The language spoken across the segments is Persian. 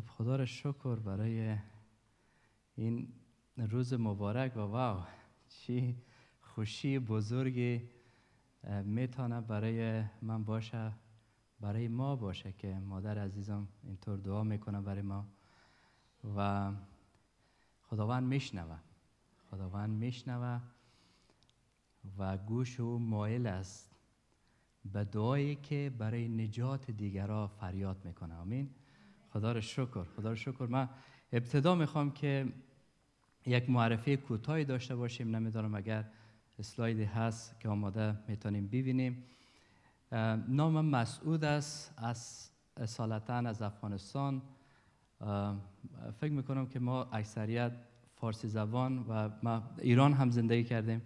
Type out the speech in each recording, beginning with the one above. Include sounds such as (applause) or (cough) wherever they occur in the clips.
خب خدا را شکر برای این روز مبارک و واو چی خوشی بزرگی میتونه برای من باشه برای ما باشه که مادر عزیزم اینطور دعا میکنه برای ما و خداوند میشنوه خداوند میشنوه و گوش او مایل است به دعایی که برای نجات دیگرها فریاد میکنه آمین خدا رو شکر خدا رو شکر من ابتدا میخوام که یک معرفی کوتاهی داشته باشیم نمیدانم اگر اسلایدی هست که آماده میتونیم ببینیم نام مسعود است از اصالتا از افغانستان فکر میکنم که ما اکثریت فارسی زبان و ما ایران هم زندگی کردیم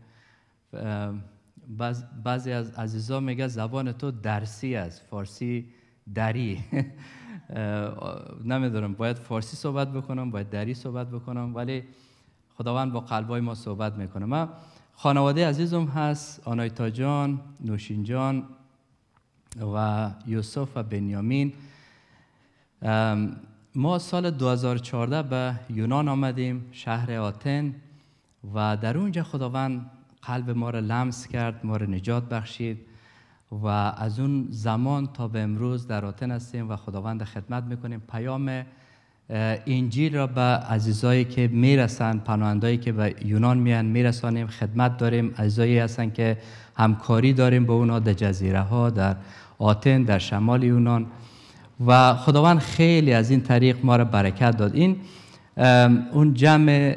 بعضی از عزیزا میگه زبان تو درسی است فارسی دری (laughs) نمیدونم باید فارسی صحبت بکنم باید دری صحبت بکنم ولی خداوند با قلبای ما صحبت میکنه من خانواده عزیزم هست آنایتا جان نوشین جان و یوسف و بنیامین ما سال 2014 به یونان آمدیم شهر آتن و در اونجا خداوند قلب ما را لمس کرد ما را نجات بخشید و از اون زمان تا به امروز در آتن هستیم و خداوند خدمت میکنیم پیام انجیل را به عزیزایی که میرسن پناهندایی که به یونان میان میرسانیم خدمت داریم عزیزایی هستن که همکاری داریم با اونا در جزیره ها در آتن در شمال یونان و خداوند خیلی از این طریق ما را برکت داد این اون جمع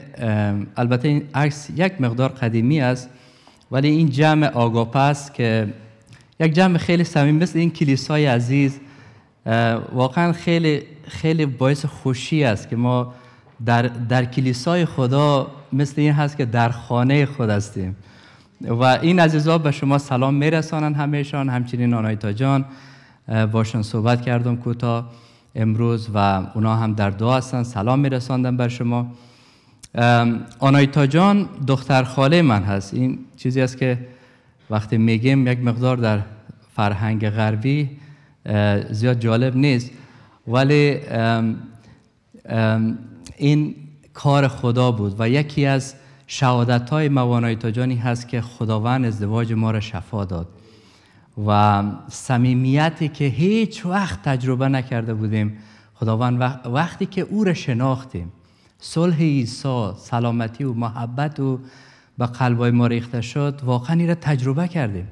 البته این عکس یک مقدار قدیمی است ولی این جمع آگاپاس که یک جمع خیلی صمیم مثل این کلیسای عزیز واقعا خیلی خیلی باعث خوشی است که ما در, در کلیسای خدا مثل این هست که در خانه خود هستیم و این عزیزا به شما سلام میرسانن همیشان همچنین آنایتا جان باشون صحبت کردم کوتاه امروز و اونا هم در دعا هستن سلام میرساندن بر شما آنایتا جان دختر خاله من هست این چیزی است که وقتی میگیم یک مقدار در فرهنگ غربی زیاد جالب نیست ولی این کار خدا بود و یکی از شهادت های موانای تاجانی هست که خداوند ازدواج ما را شفا داد و صمیمیتی که هیچ وقت تجربه نکرده بودیم خداوند وقتی که او را شناختیم صلح عیسی سلامتی و محبت و به قلبای ما ریخته شد واقعا این را تجربه کردیم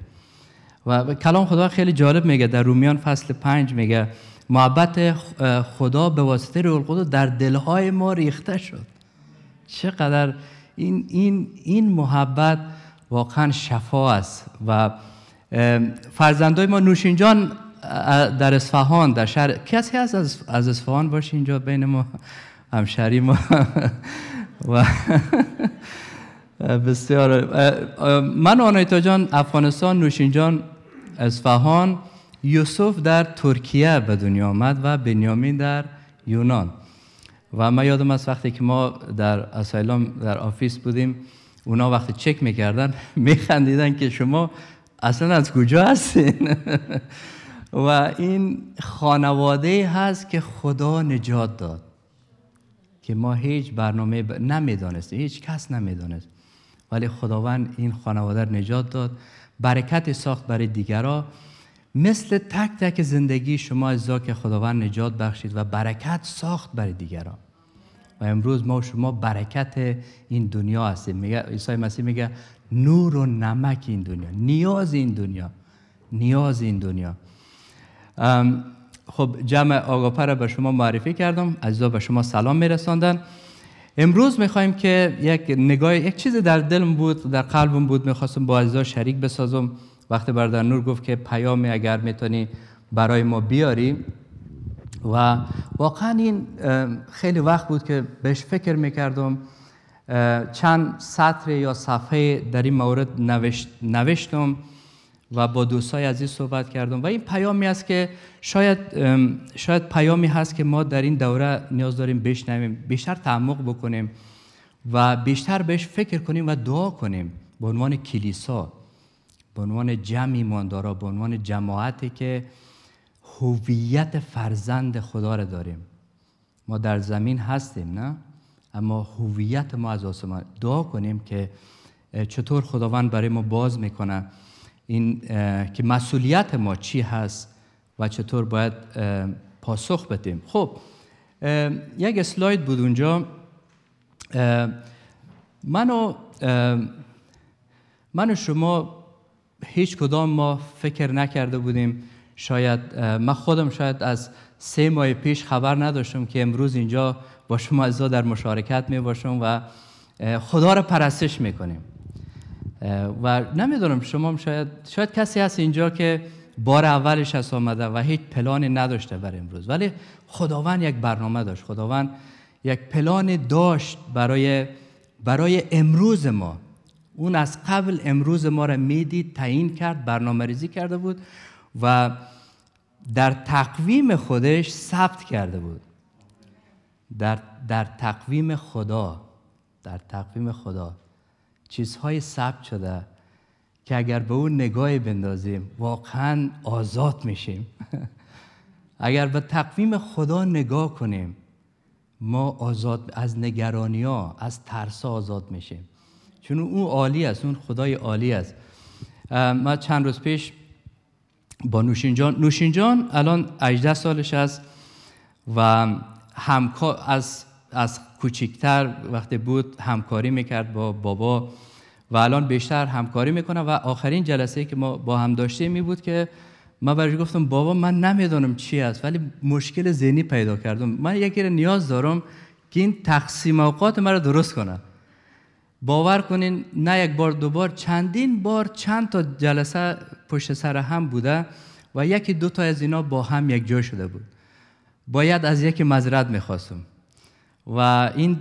و کلام خدا خیلی جالب میگه در رومیان فصل پنج میگه محبت خدا به واسطه روح القدس در دلهای ما ریخته شد چقدر این, این, این محبت واقعا شفا است و فرزندای ما نوشینجان در اصفهان در شهر کسی هست از, از اصفهان باشه اینجا بین ما همشهری ما (laughs) و بسیار من آنایتا جان افغانستان نوشینجان اصفهان یوسف در ترکیه به دنیا آمد و بنیامین در یونان و من یادم از وقتی که ما در اسایلام در آفیس بودیم اونا وقتی چک میکردن (laughs) میخندیدن که شما اصلا از کجا هستین (laughs) و این خانواده هست که خدا نجات داد که ما هیچ برنامه ب... نمیدانستیم هیچ کس نمیدانست ولی خداوند این خانواده نجات داد برکت ساخت برای دیگرا مثل تک تک زندگی شما از که خداوند نجات بخشید و برکت ساخت برای دیگران و امروز ما و شما برکت این دنیا هستیم میگه عیسی مسیح میگه نور و نمک این دنیا نیاز این دنیا نیاز این دنیا خب جمع آگاپر به شما معرفی کردم عزیزا به شما سلام میرساندن امروز میخوایم که یک نگاه یک چیز در دلم بود در قلبم بود میخواستم با عزیزا شریک بسازم وقتی برادر نور گفت که پیام اگر میتونی برای ما بیاری و واقعا این خیلی وقت بود که بهش فکر میکردم چند سطر یا صفحه در این مورد نوشت، نوشتم و با دوستای عزیز صحبت کردم و این پیامی است که شاید شاید پیامی هست که ما در این دوره نیاز داریم بشنویم بیشتر تعمق بکنیم و بیشتر بهش فکر کنیم و دعا کنیم به عنوان کلیسا به عنوان جمع ایماندارا به عنوان جماعتی که هویت فرزند خدا را داریم ما در زمین هستیم نه اما هویت ما از آسمان دعا کنیم که چطور خداوند برای ما باز میکنه این که مسئولیت ما چی هست و چطور باید پاسخ بدیم خب یک اسلاید بود اونجا منو من و شما هیچ کدام ما فکر نکرده بودیم شاید من خودم شاید از سه ماه پیش خبر نداشتم که امروز اینجا با شما عزیزا در مشارکت می باشم و خدا را پرستش میکنیم و نمیدونم شما شاید شاید کسی هست اینجا که بار اولش هست آمده و هیچ پلانی نداشته برای امروز ولی خداوند یک برنامه داشت خداوند یک پلان داشت برای برای امروز ما اون از قبل امروز ما را میدید تعیین کرد برنامه ریزی کرده بود و در تقویم خودش ثبت کرده بود در, در تقویم خدا در تقویم خدا چیزهای ثبت شده که اگر به اون نگاهی بندازیم واقعا آزاد میشیم (laughs) اگر به تقویم خدا نگاه کنیم ما آزاد از نگرانی ها از ترس ها آزاد میشیم چون او عالی است اون خدای عالی است ما چند روز پیش با نوشینجان نوشینجان الان 18 سالش است و همکار از از کوچکتر وقتی بود همکاری میکرد با بابا و الان بیشتر همکاری میکنه و آخرین جلسه که ما با هم داشتیم می بود که من برش گفتم بابا من نمیدانم چی است ولی مشکل ذهنی پیدا کردم من یکی نیاز دارم که این تقسیم اوقات مرا درست کنه باور کنین نه یک بار دو بار چندین بار چند تا جلسه پشت سر هم بوده و یکی دو تا از اینا با هم یک جا شده بود باید از یکی مذرت میخواستم و این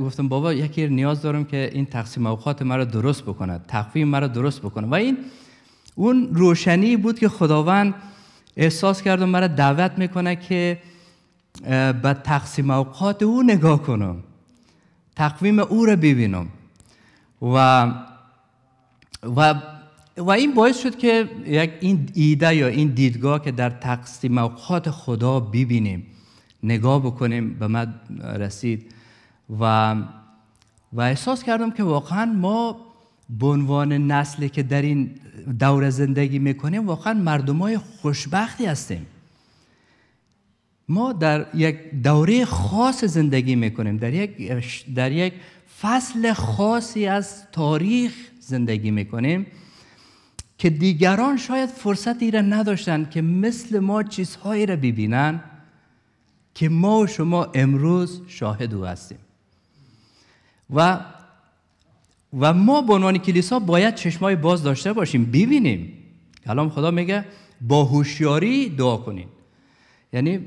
گفتم بابا یکی نیاز دارم که این تقسیم اوقات مرا درست بکنه تقویم مرا درست بکنه و این اون روشنی بود که خداوند احساس کردم مرا دعوت میکنه که به تقسیم اوقات او نگاه کنم تقویم او را ببینم و و و این باعث شد که یک این ایده یا این دیدگاه که در تقسیم اوقات خدا ببینیم نگاه بکنیم به من رسید و و احساس کردم که واقعا ما به عنوان نسلی که در این دوره زندگی میکنیم واقعا مردم های خوشبختی هستیم ما در یک دوره خاص زندگی میکنیم در یک, در یک فصل خاصی از تاریخ زندگی میکنیم که دیگران شاید فرصتی را نداشتند که مثل ما چیزهایی را ببینن که ما و شما امروز شاهد او هستیم و و ما به عنوان کلیسا باید چشمای باز داشته باشیم ببینیم کلام خدا میگه با هوشیاری دعا کنیم. یعنی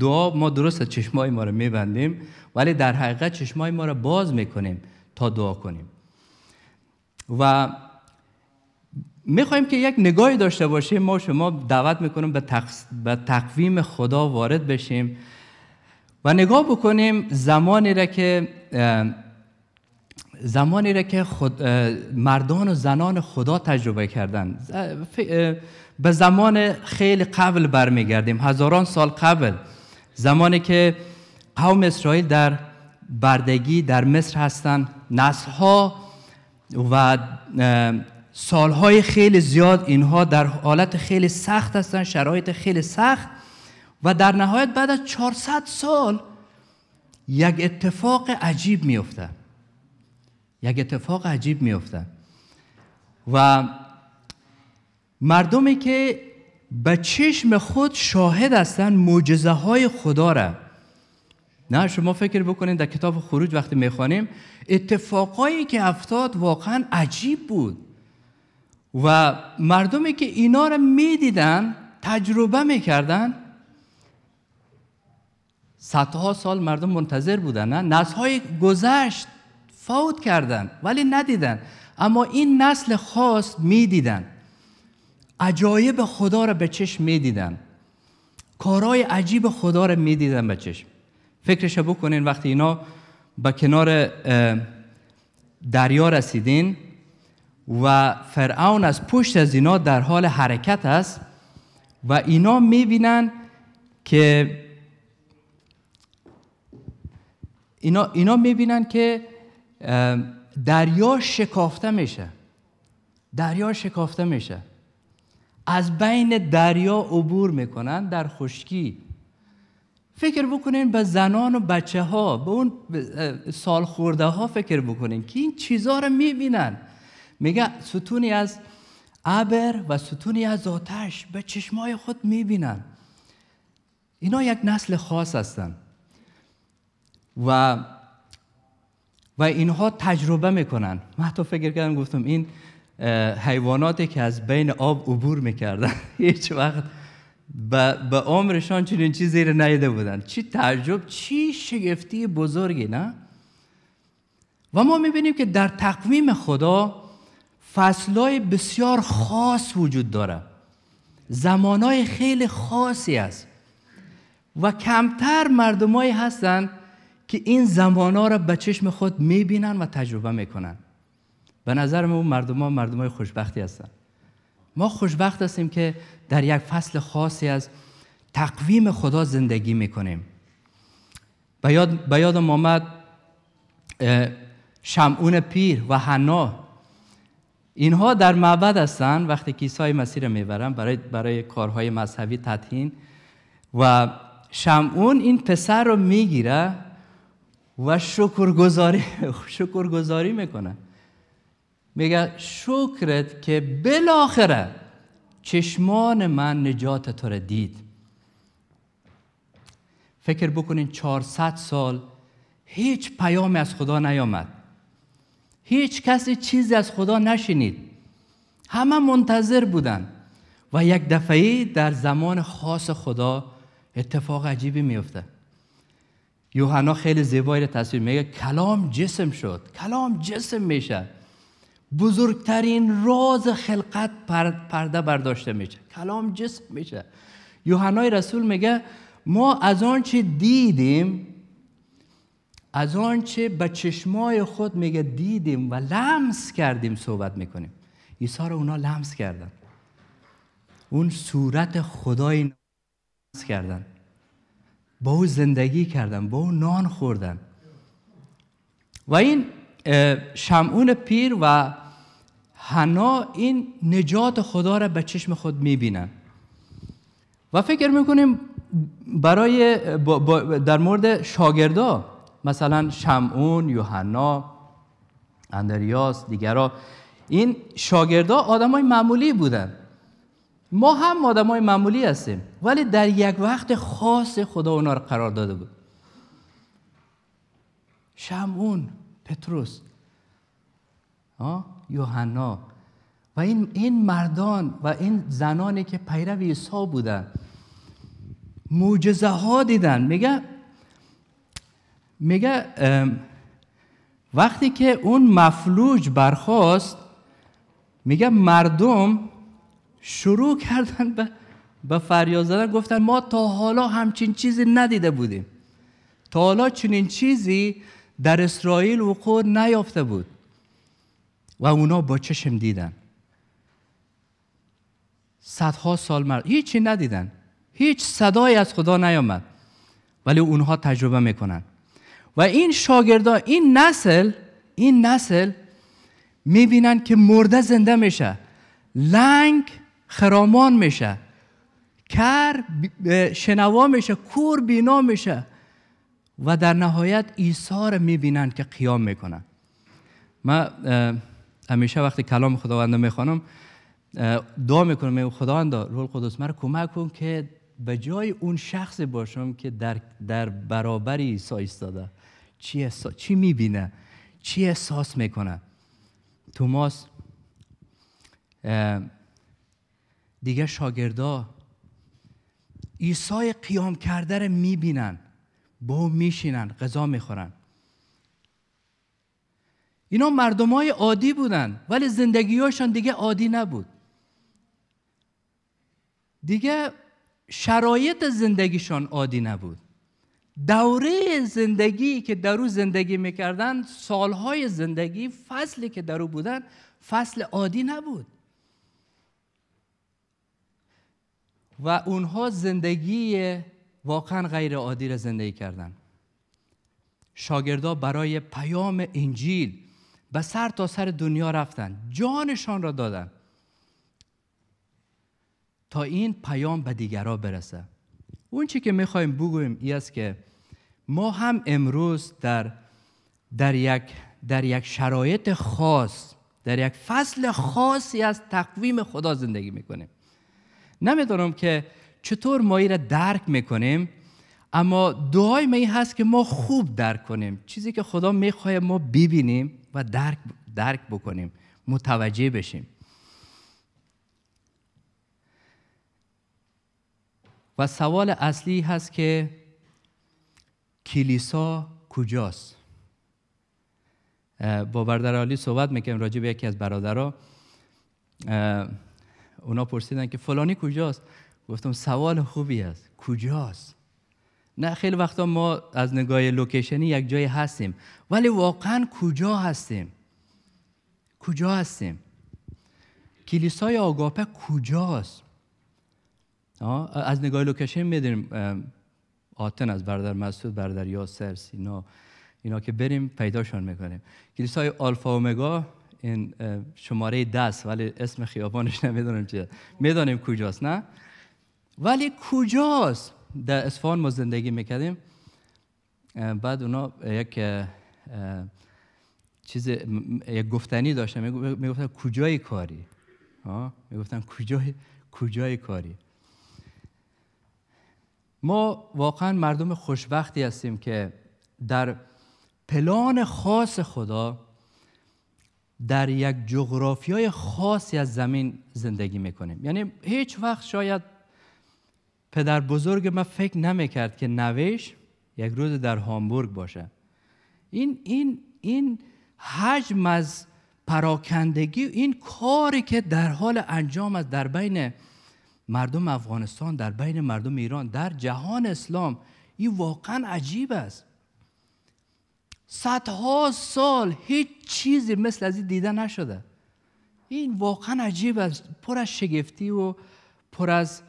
دعا ما درسته چشمای ما رو میبندیم ولی در حقیقت چشمای ما رو باز میکنیم تا دعا کنیم و میخوایم که یک نگاهی داشته باشیم ما شما دعوت میکنیم به, تقویم خدا وارد بشیم و نگاه بکنیم زمانی را که زمانی را که خود مردان و زنان خدا تجربه کردن به زمان خیلی قبل برمیگردیم هزاران سال قبل زمانی که قوم اسرائیل در بردگی در مصر هستند ها و سالهای خیلی زیاد اینها در حالت خیلی سخت هستند شرایط خیلی سخت و در نهایت بعد از 400 سال یک اتفاق عجیب میفته یک اتفاق عجیب میفته و مردمی که به چشم خود شاهد هستند معجزه های خدا را نه شما فکر بکنید در کتاب خروج وقتی میخوانیم اتفاقایی که افتاد واقعا عجیب بود و مردمی که اینا رو میدیدن تجربه میکردن صدها سال مردم منتظر بودن نه نسل‌های گذشت فوت کردن ولی ندیدن اما این نسل خاص میدیدن عجایب خدا را به چشم میدیدن کارهای عجیب خدا را میدیدن به چشم فکرش بکنین وقتی اینا به کنار دریا رسیدین و فرعون از پشت از اینا در حال حرکت است و اینا میبینن که اینا, اینا میبینن که دریا شکافته میشه دریا شکافته میشه از بین دریا عبور میکنن در خشکی فکر بکنین به زنان و بچه ها به اون سال ها فکر بکنین که این چیزها رو میبینن میگه ستونی از ابر و ستونی از آتش به چشمای خود میبینن اینا یک نسل خاص هستن و و اینها تجربه میکنن من حتی فکر کردم گفتم این حیواناتی که از بین آب عبور میکردن (laughs) هیچ وقت به عمرشان چنین چیزی رو ندیده بودن چی تعجب چی شگفتی بزرگی نه و ما میبینیم که در تقویم خدا فصلهای بسیار خاص وجود داره زمانهای خیلی خاصی است و کمتر مردمایی هستند که این زمانها را به چشم خود میبینن و تجربه میکنن به نظر ما مردم ها مردم خوشبختی هستند ما خوشبخت هستیم که در یک فصل خاصی از تقویم خدا زندگی میکنیم به یاد آمد شمعون پیر و حنا اینها در معبد هستن وقتی که عیسی مسیح میبرن برای, برای کارهای مذهبی تطهین و شمعون این پسر رو میگیره و شکرگزاری (laughs) شکرگزاری میکنه میگه شکرت که بالاخره چشمان من نجات تو را دید فکر بکنین 400 سال هیچ پیامی از خدا نیامد هیچ کسی چیزی از خدا نشنید همه منتظر بودن و یک دفعه در زمان خاص خدا اتفاق عجیبی میفته یوحنا خیلی زیبایی تصویر میگه کلام جسم شد کلام جسم میشه بزرگترین راز خلقت پرده برداشته میشه کلام جسم میشه یوحنای رسول میگه ما از آنچه دیدیم از آنچه به چشمای خود میگه دیدیم و لمس کردیم صحبت میکنیم عیسی رو اونا لمس کردن اون صورت خدای لمس کردن با او زندگی کردن با او نان خوردن و این شمعون پیر و حنا این نجات خدا را به چشم خود میبینن و فکر میکنیم برای در مورد شاگردا مثلا شمعون، یوحنا، اندریاس، دیگرها این شاگردها آدمای معمولی بودن ما هم آدمای معمولی هستیم ولی در یک وقت خاص خدا اونا رو قرار داده بود شمعون پتروس یوحنا و این این مردان و این زنانی که پیرو عیسی بودن معجزه ها دیدن میگه میگه وقتی که اون مفلوج برخواست میگه مردم شروع کردن به به فریاد زدن گفتن ما تا حالا همچین چیزی ندیده بودیم تا حالا چنین چیزی در اسرائیل وقوع نیافته بود و اونا با چشم دیدن صدها سال مرد هیچی ندیدن هیچ صدای از خدا نیامد ولی اونها تجربه میکنن و این شاگردا این نسل این نسل میبینن که مرده زنده میشه لنگ خرامان میشه کر شنوا میشه کور بینا میشه و در نهایت عیسی را میبینن که قیام میکنن من همیشه وقتی کلام خداوند میخوانم دعا میکنم میگم خداوند روح القدس مرا کمک کن که به جای اون شخص باشم که در, در برابر عیسی ایستاده چی, احساس، چی میبینه چی احساس میکنه توماس دیگه شاگردا عیسی قیام کرده رو میبینن با او میشینن غذا میخورن اینا مردم های عادی بودن ولی هاشان دیگه عادی نبود دیگه شرایط زندگیشان عادی نبود دوره زندگی که در او زندگی میکردن سالهای زندگی فصلی که در او بودن فصل عادی نبود و اونها زندگی واقعا غیر عادی را زندگی کردن شاگردا برای پیام انجیل به سر تا سر دنیا رفتن جانشان را دادن تا این پیام به دیگرها برسه اون چی که میخوایم بگویم این است که ما هم امروز در, در, یک, در یک شرایط خاص در یک فصل خاصی از تقویم خدا زندگی میکنیم نمیدانم که چطور ما را درک میکنیم اما دعای ما این هست که ما خوب درک کنیم چیزی که خدا میخواه ما ببینیم و درک, درک بکنیم متوجه بشیم و سوال اصلی هست که کلیسا کجاست با بردر علی صحبت میکنیم راجع به یکی از برادرها اونا پرسیدن که فلانی کجاست گفتم سوال خوبی است کجاست نه خیلی وقتا ما از نگاه لوکیشنی یک جای هستیم ولی واقعا کجا هستیم کجا هستیم کلیسای آگاپه کجاست از نگاه لوکیشن میدونیم آتن از برادر مسعود برادر یاسر سینا اینا که بریم پیداشان میکنیم کلیسای آلفا اومگا این شماره دست ولی اسم خیابانش نمیدونم چیه میدانیم کجاست نه ولی کجاست در اصفهان ما زندگی میکردیم بعد اونا یک چیز یک گفتنی داشتن میگفتن کجای کاری میگفتن کجای کجای کاری ما واقعا مردم خوشبختی هستیم که در پلان خاص خدا در یک جغرافیای خاصی از زمین زندگی میکنیم یعنی هیچ وقت شاید پدر بزرگ ما فکر نمیکرد که نویش یک روز در هامبورگ باشه این این این حجم از پراکندگی این کاری که در حال انجام است در بین مردم افغانستان در بین مردم ایران در جهان اسلام این واقعا عجیب است صدها سال هیچ چیزی مثل از این دیده نشده این واقعا عجیب است پر از شگفتی و پر از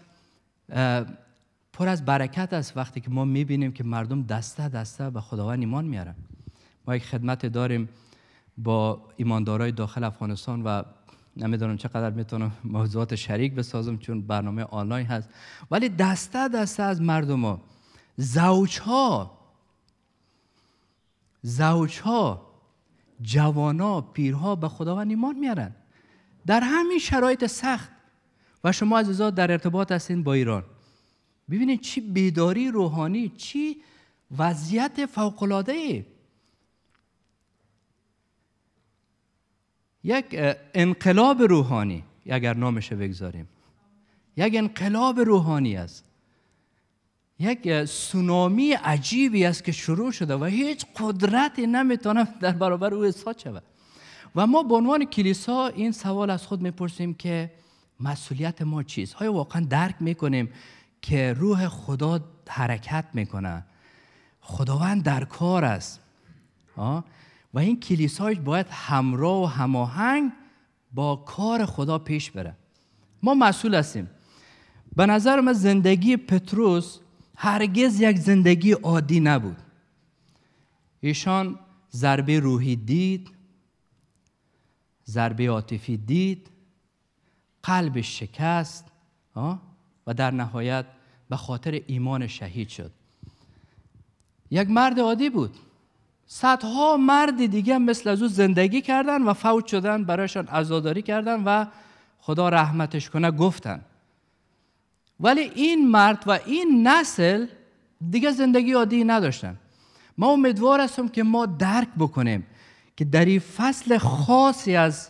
پر از برکت است وقتی که ما میبینیم که مردم دسته دسته به خداوند ایمان میارن ما یک خدمت داریم با ایماندارای داخل افغانستان و نمیدونم چقدر میتونم موضوعات شریک بسازم چون برنامه آنلاین هست ولی دسته دسته از مردم ها زوج ها زوج ها جوانا پیرها به و ایمان میارن در همین شرایط سخت و شما عزیزا در ارتباط هستین با ایران ببینید چی بیداری روحانی چی وضعیت ای؟ یک انقلاب روحانی اگر نامش بگذاریم یک انقلاب روحانی است یک سونامی عجیبی است که شروع شده و هیچ قدرتی نمیتونه در برابر او اثبات شود و ما به عنوان کلیسا این سوال از خود میپرسیم که مسئولیت ما چیست های واقعا درک میکنیم که روح خدا حرکت میکنه خداوند در کار است آه؟ و این کلیساش باید همراه و هماهنگ با کار خدا پیش بره ما مسئول هستیم به نظر من زندگی پتروس هرگز یک زندگی عادی نبود ایشان ضربه روحی دید ضربه عاطفی دید قلب شکست و در نهایت به خاطر ایمان شهید شد یک مرد عادی بود صدها مرد دیگه مثل از او زندگی کردن و فوت شدن برایشان عزاداری کردن و خدا رحمتش کنه گفتن ولی این مرد و این نسل دیگه زندگی عادی نداشتن ما امیدوار هستم که ما درک بکنیم که در این فصل خاصی از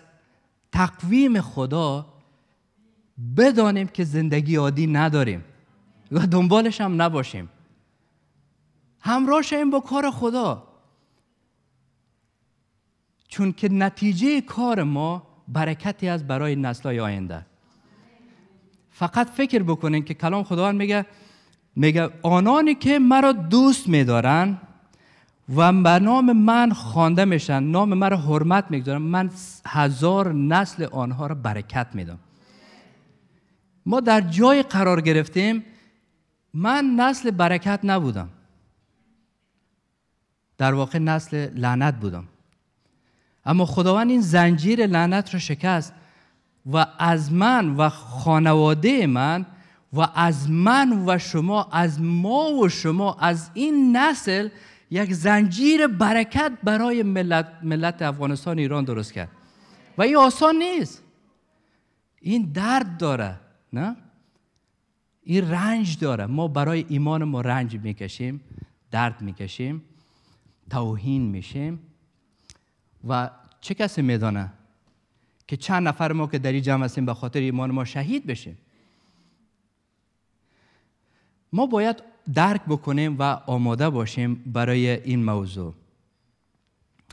تقویم خدا بدانیم که زندگی عادی نداریم و دنبالش هم نباشیم همراه شویم با کار خدا چون که نتیجه کار ما برکتی از برای های آینده فقط فکر بکنین که کلام خداوند میگه میگه آنانی که مرا دوست میدارن و به نام من خوانده میشن نام مرا حرمت میگذارن من هزار نسل آنها را برکت میدم ما در جای قرار گرفتیم من نسل برکت نبودم در واقع نسل لعنت بودم اما خداوند این زنجیر لعنت رو شکست و از من و خانواده من و از من و شما از ما و شما از این نسل یک زنجیر برکت برای ملت, ملت افغانستان ایران درست کرد و این آسان نیست این درد داره نه این رنج داره ما برای ایمان ما رنج میکشیم درد میکشیم توهین میشیم و چه کسی میدانه که چند نفر ما که در این جمع هستیم به خاطر ایمان ما شهید بشیم ما باید درک بکنیم و آماده باشیم برای این موضوع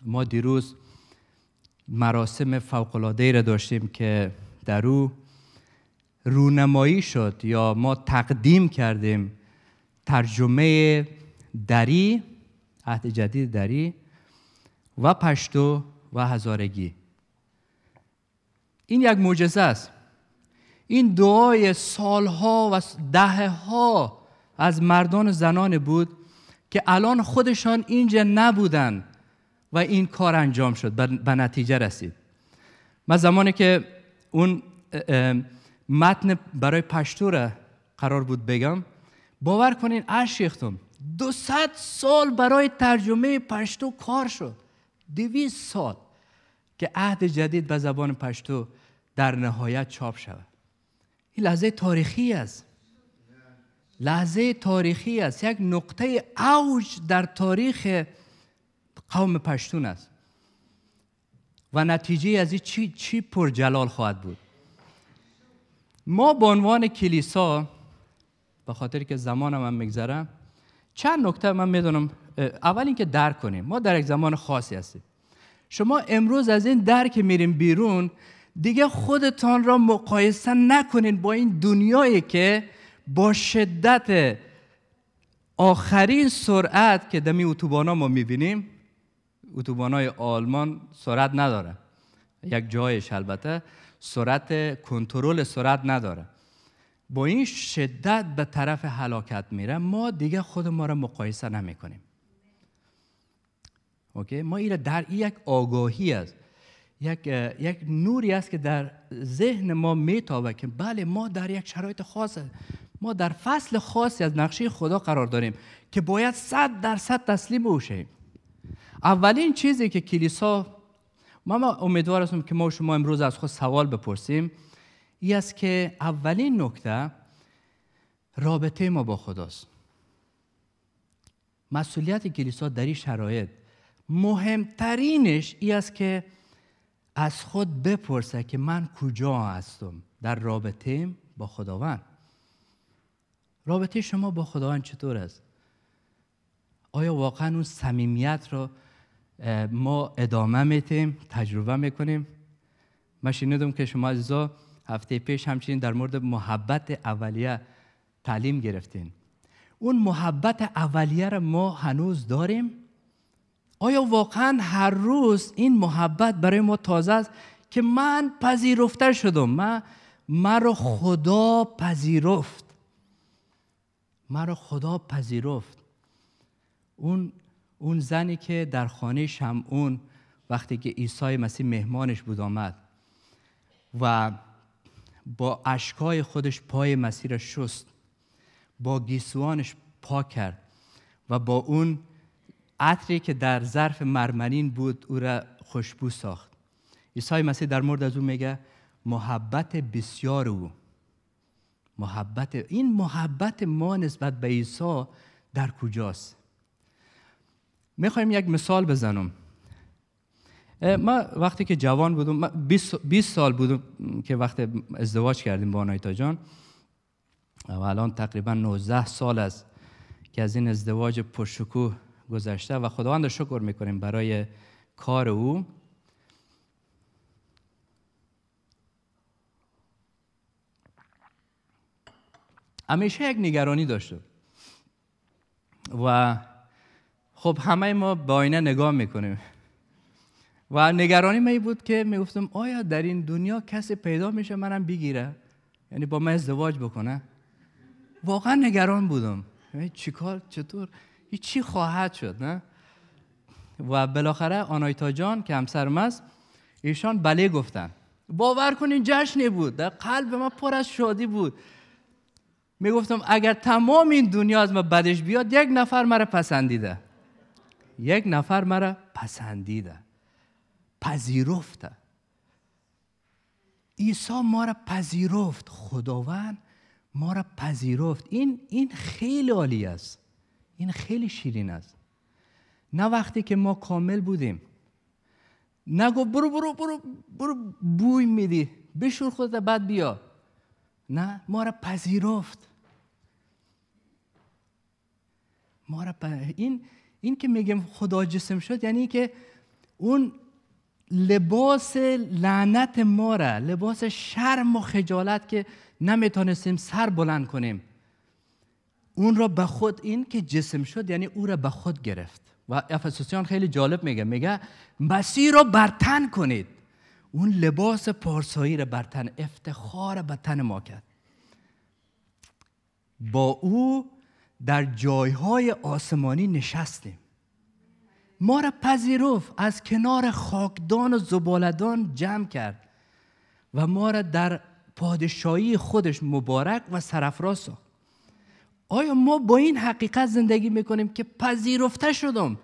ما دیروز مراسم ای را داشتیم که در او رونمایی شد یا ما تقدیم کردیم ترجمه دری عهد جدید دری و پشتو و هزارگی این یک معجزه است این دعای سالها و دهه ها از مردان و زنان بود که الان خودشان اینجا نبودن و این کار انجام شد به نتیجه رسید من زمانی که اون متن برای پشتو قرار بود بگم باور کنین اشیختم دو سال برای ترجمه پشتو کار شد دویست سال که عهد جدید به زبان پشتو در نهایت چاپ شود این لحظه تاریخی است لحظه تاریخی است یک نقطه اوج در تاریخ قوم پشتون است و نتیجه از این چی, چی پر جلال خواهد بود ما به عنوان کلیسا به خاطر که زمانم هم میگذرم چند نکته من میدونم اول اینکه درک کنیم ما در یک زمان خاصی هستیم شما امروز از این درک میریم بیرون دیگه خودتان را مقایسه نکنین با این دنیایی که با شدت آخرین سرعت که دمی اتوبان ما میبینیم اتوبان های آلمان سرعت نداره یک جایش البته سرعت کنترل سرعت نداره با این شدت به طرف هلاکت میره ما دیگه خود ما را مقایسه نمیکنیم. اوکی؟ ما این در یک آگاهی است یک, یک نوری است که در ذهن ما میتابه که بله ما در یک شرایط خاص ما در فصل خاصی از نقشه خدا قرار داریم که باید صد درصد تسلیم بوشیم اولین چیزی که کلیسا ما, ما امیدوار هستم که ما شما امروز از خود سوال بپرسیم این است که اولین نکته رابطه ما با خداست مسئولیت کلیسا در این شرایط مهمترینش ای است که از خود بپرسه که من کجا هستم در رابطه با خداوند رابطه شما با خداوند چطور است آیا واقعا اون صمیمیت را ما ادامه میتیم تجربه میکنیم من شنیدم که شما عزیزا هفته پیش همچنین در مورد محبت اولیه تعلیم گرفتین اون محبت اولیه را ما هنوز داریم آیا واقعا هر روز این محبت برای ما تازه است که من پذیرفته شدم من مرا خدا پذیرفت مرا خدا پذیرفت اون اون زنی که در خانه شمعون وقتی که عیسی مسیح مهمانش بود آمد و با اشکای خودش پای مسیح را شست با گیسوانش پاک کرد و با اون عطری که در ظرف مرمرین بود او را خوشبو ساخت عیسی مسیح در مورد از او میگه محبت بسیار او محبت این محبت ما نسبت به عیسی در کجاست میخوایم یک مثال بزنم ما وقتی که جوان بودم 20 سال بودم که وقت ازدواج کردیم با آنایتا جان و الان تقریبا 19 سال است که از این ازدواج پرشکوه گذشته و خداوند شکر میکنیم برای کار او همیشه یک نگرانی داشته و خب همه ما با آینه نگاه میکنیم و نگرانی می بود که میگفتم آیا در این دنیا کسی پیدا میشه منم بگیره یعنی با من ازدواج بکنه واقعا نگران بودم یعنی چیکار چطور چی خواهد شد نه و بالاخره آنایتا جان که همسرم است ایشان بله گفتن باور کنین جشنی بود در قلب ما پر از شادی بود می اگر تمام این دنیا از من بدش بیاد یک نفر مرا پسندیده یک نفر مرا پسندیده پذیرفته عیسی ما را پذیرفت خداوند ما را پذیرفت این این خیلی عالی است این خیلی شیرین است نه وقتی که ما کامل بودیم نگو برو برو برو برو بوی میدی بشور خودت بعد بیا نه ما را پذیرفت ما را این این که میگم خدا جسم شد یعنی که اون لباس لعنت ما را لباس شرم و خجالت که نمیتونستیم سر بلند کنیم اون را به خود این که جسم شد یعنی او را به خود گرفت و افسوسیان خیلی جالب میگه میگه مسیح را برتن کنید اون لباس پارسایی را برتن افتخار به تن ما کرد با او در جایهای آسمانی نشستیم ما را پذیرفت از کنار خاکدان و زبالدان جمع کرد و ما را در پادشاهی خودش مبارک و سرفراز ساخت آیا ما با این حقیقت زندگی میکنیم که پذیرفته شدم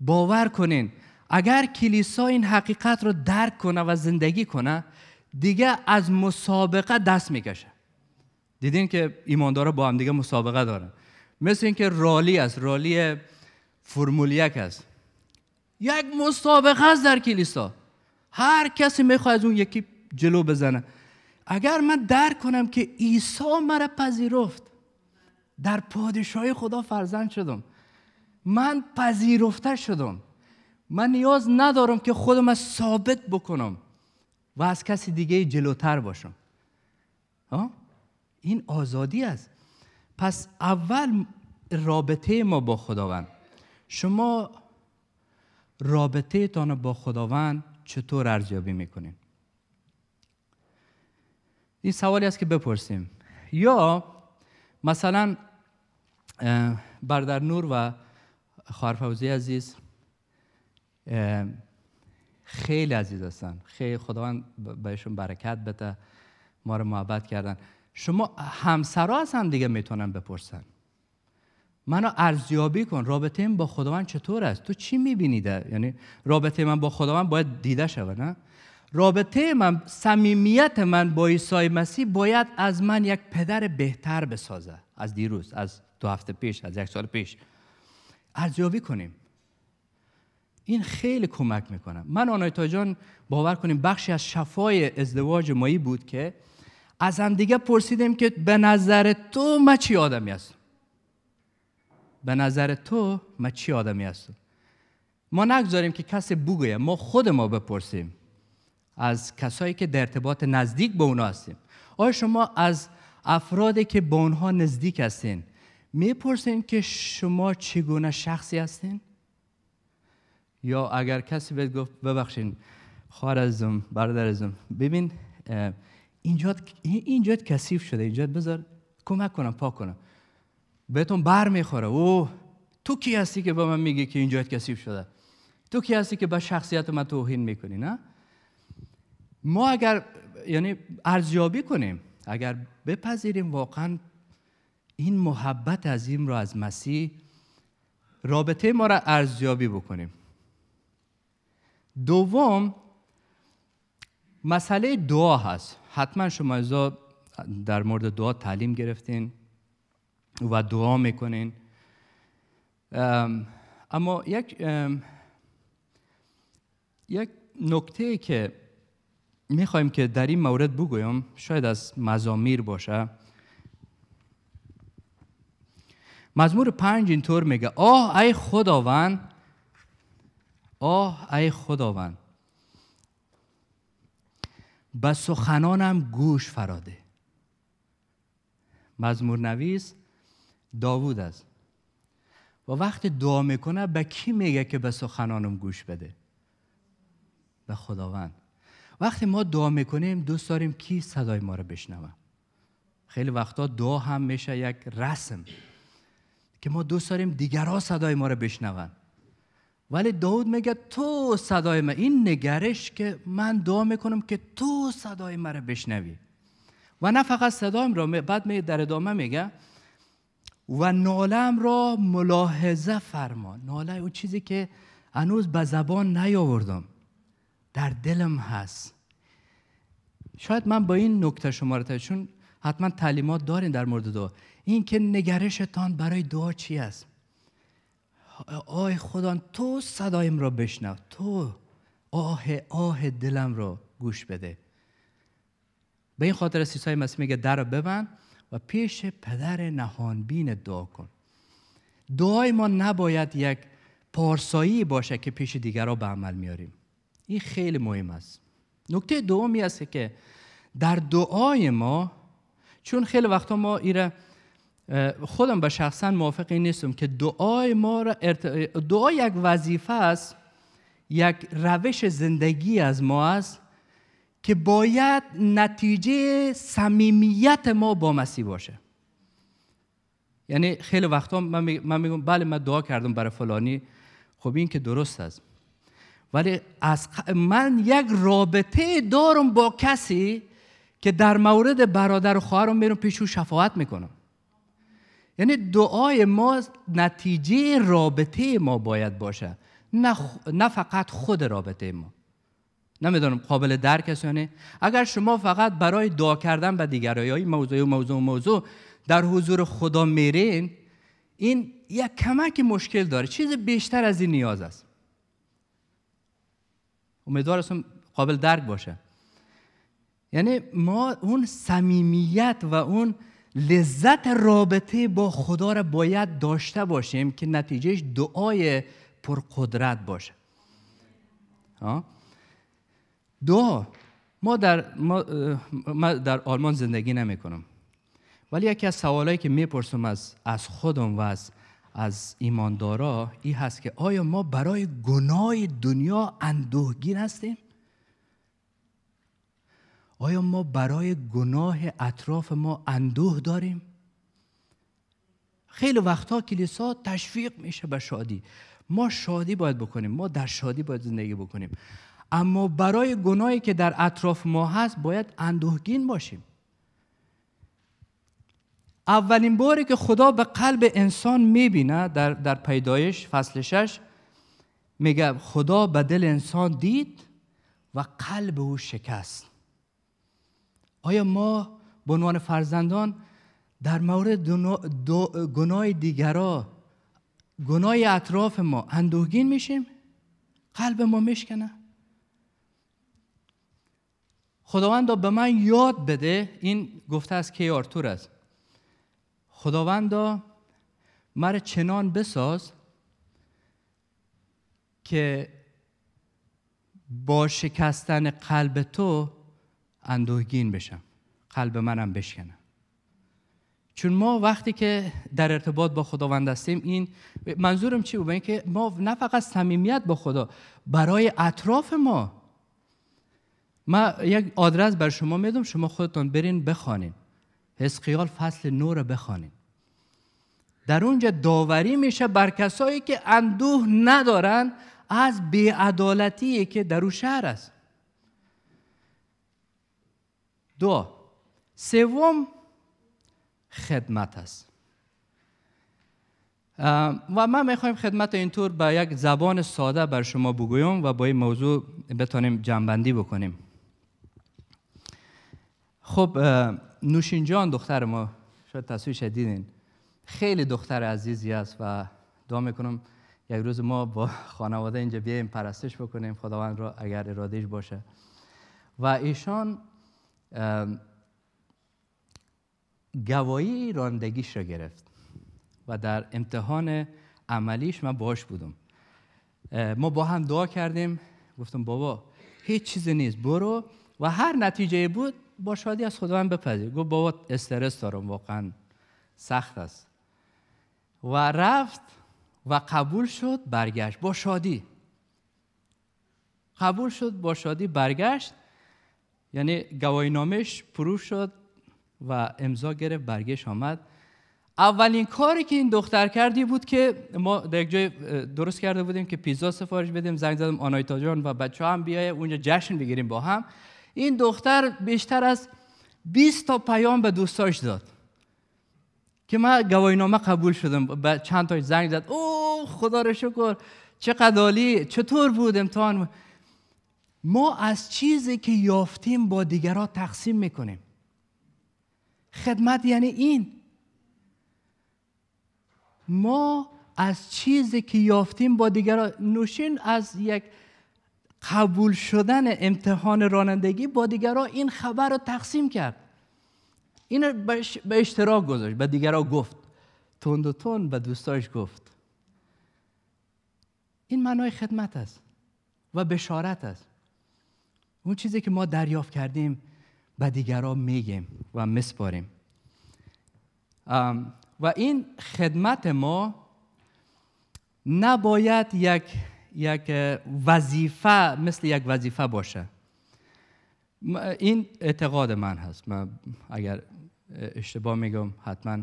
باور کنین اگر کلیسا این حقیقت رو درک کنه و زندگی کنه دیگه از مسابقه دست میکشه دیدین که ایماندارا با هم دیگه مسابقه دارن مثل اینکه رالی است رالی فرمول یک است یک مسابقه است در کلیسا هر کسی میخواد از اون یکی جلو بزنه اگر من درک کنم که عیسی مرا پذیرفت در پادشاه خدا فرزند شدم من پذیرفته شدم من نیاز ندارم که خودم از ثابت بکنم و از کسی دیگه جلوتر باشم این آزادی است پس اول رابطه ما با خداوند شما رابطه تان با خداوند چطور ارزیابی میکنیم؟ این سوالی است که بپرسیم یا مثلا بردر نور و خواهر فوزی عزیز خیلی عزیز هستن خیلی خداوند بهشون برکت بده ما رو محبت کردن شما همسرا از هم دیگه میتونن بپرسن منو ارزیابی کن رابطه این با خداوند چطور است تو چی میبینی یعنی رابطه من با خداوند باید دیده شود نه رابطه من صمیمیت من با عیسی مسیح باید از من یک پدر بهتر بسازه از دیروز از دو هفته پیش از یک سال پیش ارزیابی کنیم این خیلی کمک میکنه من تا جان باور کنیم بخشی از شفای ازدواج مایی بود که از هم دیگه پرسیدیم که به نظر تو ما چی آدمی هستم به نظر تو ما چی آدمی هستم ما نگذاریم که کسی بگویه ما خود ما بپرسیم از کسایی که در ارتباط نزدیک با اونا هستیم آیا شما از افرادی که با اونها نزدیک هستین میپرسین که شما چگونه شخصی هستین؟ یا اگر کسی بهت گفت ببخشین خوار ازم برادر ازم ببین اینجا کثیف شده اینجا بذار کمک کنم پاک کنم بهتون بر میخوره او تو کی هستی که با من میگی که اینجا کثیف شده تو کی هستی که به شخصیت من توهین میکنی نه ما اگر یعنی ارزیابی کنیم اگر بپذیریم واقعا این محبت عظیم را از مسیح رابطه ما را ارزیابی بکنیم دوم مسئله دعا هست حتما شما ازا در مورد دعا تعلیم گرفتین و دعا میکنین اما یک یک نکته که میخوایم که در این مورد بگویم شاید از مزامیر باشه مزمور پنج اینطور میگه آه ای خداوند آه ای خداوند به سخنانم گوش فراده مزمور نویس داوود است و وقتی دعا میکنه به کی میگه که به سخنانم گوش بده به خداوند وقتی ما دعا میکنیم دوست داریم کی صدای ما رو بشنوه خیلی وقتا دعا هم میشه یک رسم که ما دوست داریم دیگرها صدای ما رو بشنوند ولی داود میگه تو صدای ما این نگرش که من دعا میکنم که تو صدای را بشنوی و نه فقط صدایم را بعد می در ادامه میگه و نالم را ملاحظه فرما ناله او چیزی که هنوز به زبان نیاوردم در دلم هست شاید من با این نکته شما را چون حتما تعلیمات داریم در مورد دو این که نگرشتان برای دعا چی است آه خدا تو صدایم را بشنو تو آه آه دلم را گوش بده به این خاطر سیسای مسیح میگه در ببند و پیش پدر بین دعا کن دعای ما نباید یک پارسایی باشه که پیش را به عمل میاریم این خیلی مهم است نکته دومی است که در دعای ما چون خیلی وقتا ما ایره خودم به شخصا موافقی نیستم که دعای ما را ارت... دعا یک وظیفه است یک روش زندگی از ما است که باید نتیجه صمیمیت ما با مسیح باشه یعنی خیلی وقتا من میگم بله من دعا کردم برای فلانی خب این که درست است ولی از من یک رابطه دارم با کسی که در مورد برادر و خواهرم میرم پیش او شفاعت میکنم یعنی دعای ما نتیجه رابطه ما باید باشه نه, نه فقط خود رابطه ما نمیدونم قابل درک است یعنی اگر شما فقط برای دعا کردن به دیگر های موضوع موضوع موضوع در حضور خدا میرین این یک کمک مشکل داره چیز بیشتر از این نیاز است امیدوار قابل درک باشه یعنی ما اون صمیمیت و اون لذت رابطه با خدا را باید داشته باشیم که نتیجهش دعای پرقدرت باشه دعا ما در, ما, ما در آلمان زندگی نمی کنم. ولی یکی از سوالهایی که میپرسم از, از خودم و از, از ایماندارا این هست که آیا ما برای گناه دنیا اندوهگین هستیم؟ آیا ما برای گناه اطراف ما اندوه داریم؟ خیلی وقتها کلیسا تشویق میشه به شادی ما شادی باید بکنیم ما در شادی باید زندگی بکنیم اما برای گناهی که در اطراف ما هست باید اندوهگین باشیم اولین باری که خدا به قلب انسان میبینه در, در پیدایش فصل شش میگه خدا به دل انسان دید و قلب او شکست آیا ما به عنوان فرزندان در مورد گناه دیگرا گناه اطراف ما اندوهگین میشیم قلب ما میشکنه خداوند به من یاد بده این گفته از کی آرتور است خداوند مرا چنان بساز که با شکستن قلب تو اندوهگین بشم قلب منم بشکنم چون ما وقتی که در ارتباط با خداوند هستیم این منظورم چی بود اینکه ما نه فقط صمیمیت با خدا برای اطراف ما ما یک آدرس بر شما میدم شما خودتان برین بخوانین حسقیال فصل نور رو بخوانین در اونجا داوری میشه بر کسایی که اندوه ندارن از بیعدالتی که در او شهر است دو سوم خدمت است و ما میخوایم خدمت اینطور به یک زبان ساده بر شما بگویم و با این موضوع بتانیم جنبندی بکنیم خب نوشینجان دختر ما شاید تصویرش دیدین خیلی دختر عزیزی است و دعا میکنم یک روز ما با خانواده اینجا بیایم پرستش بکنیم خداوند را اگر ارادهش باشه و ایشان گوایی راندگیش را گرفت و در امتحان عملیش من باش بودم ما با هم دعا کردیم گفتم بابا هیچ چیزی نیست برو و هر نتیجه بود با شادی از خداوند بپذیر گفت بابا استرس دارم واقعا سخت است و رفت و قبول شد برگشت با شادی قبول شد با شادی برگشت یعنی گواینامش پرو شد و امضا گرفت برگش آمد اولین کاری که این دختر کردی بود که ما در یک جای درست کرده بودیم که پیزا سفارش بدیم زنگ زدم آنایتا جان و بچه هم بیای اونجا جشن بگیریم با هم این دختر بیشتر از 20 تا پیام به دوستاش داد که من گواهینامه قبول شدم به چند تا زنگ زد او خدا رو شکر چقدر عالی چطور بود امتحان ما از چیزی که یافتیم با دیگرها تقسیم میکنیم خدمت یعنی این ما از چیزی که یافتیم با دیگران نوشین از یک قبول شدن امتحان رانندگی با دیگران این خبر رو تقسیم کرد این به اشتراک گذاشت به دیگران گفت تند و تند به دوستاش گفت این معنای خدمت است و بشارت است اون چیزی که ما دریافت کردیم به دیگران میگیم و مسپاریم و این خدمت ما نباید یک یک وظیفه مثل یک وظیفه باشه این اعتقاد من هست من اگر اشتباه میگم حتما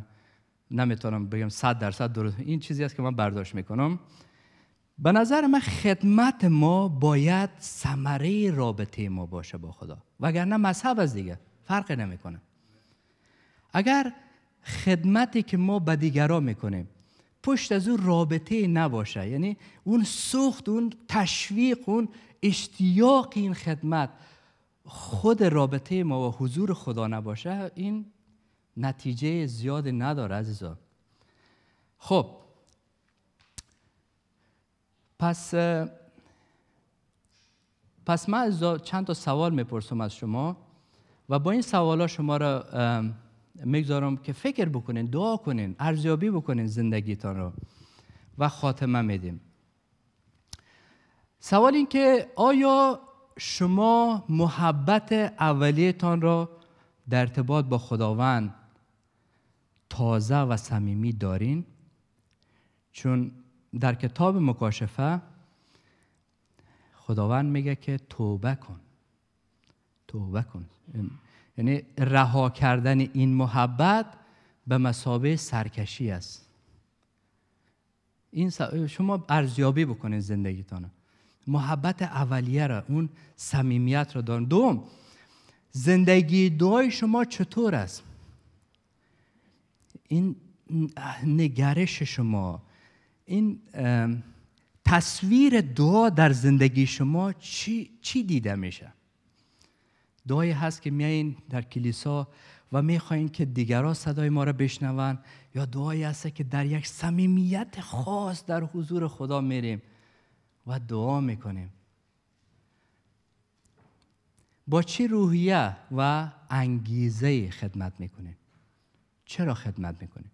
نمیتونم بگم صد درصد درست این چیزی است که من برداشت میکنم به نظر من خدمت ما باید ثمره رابطه ما باشه با خدا وگرنه مذهب از دیگه فرق نمیکنه اگر خدمتی که ما به دیگران میکنیم پشت از اون رابطه نباشه یعنی اون سوخت اون تشویق اون اشتیاق این خدمت خود رابطه ما و حضور خدا نباشه این نتیجه زیاد نداره عزیزا خب پس پس من از چند تا سوال میپرسم از شما و با این ها شما را میگذارم که فکر بکنین دعا کنین ارزیابی بکنین زندگیتان رو و خاتمه میدیم سوال این که آیا شما محبت اولیتان را در ارتباط با خداوند تازه و صمیمی دارین چون در کتاب مکاشفه خداوند میگه که توبه کن توبه کن یعنی رها کردن این محبت به مسابه سرکشی است این شما ارزیابی بکنید زندگیتان محبت اولیه را اون صمیمیت را دارن دوم زندگی دعای شما چطور است این نگرش شما این تصویر دعا در زندگی شما چی, چی دیده میشه دعایی هست که میایین در کلیسا و میخواین که دیگران صدای ما را بشنون یا دعایی هست که در یک صمیمیت خاص در حضور خدا میریم و دعا میکنیم با چه روحیه و انگیزه خدمت میکنیم چرا خدمت میکنیم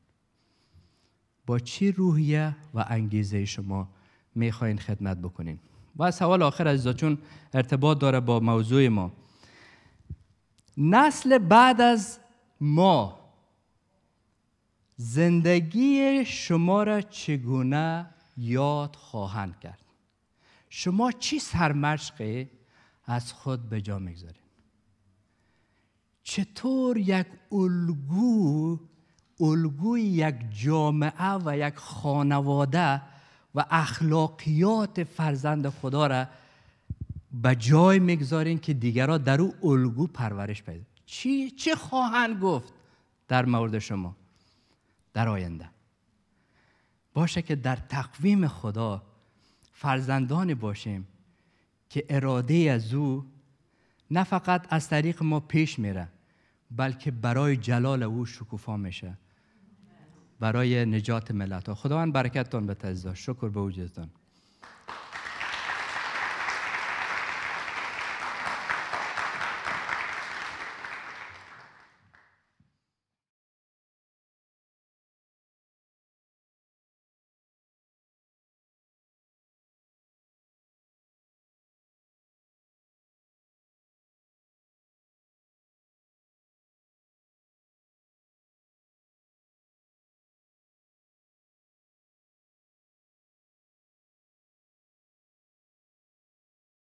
با چی روحیه و انگیزه شما میخواین خدمت بکنین و سوال آخر از چون ارتباط داره با موضوع ما نسل بعد از ما زندگی شما را چگونه یاد خواهند کرد شما چی سرمشقی از خود به جا میگذارید چطور یک الگو الگوی یک جامعه و یک خانواده و اخلاقیات فرزند خدا را به جای میگذارین که دیگران در او الگو پرورش پیدا چی چه خواهند گفت در مورد شما در آینده باشه که در تقویم خدا فرزندان باشیم که اراده از او نه فقط از طریق ما پیش میره بلکه برای جلال او شکوفا میشه برای نجات ملت ها خداوند برکتتان به تزداش شکر به وجودتان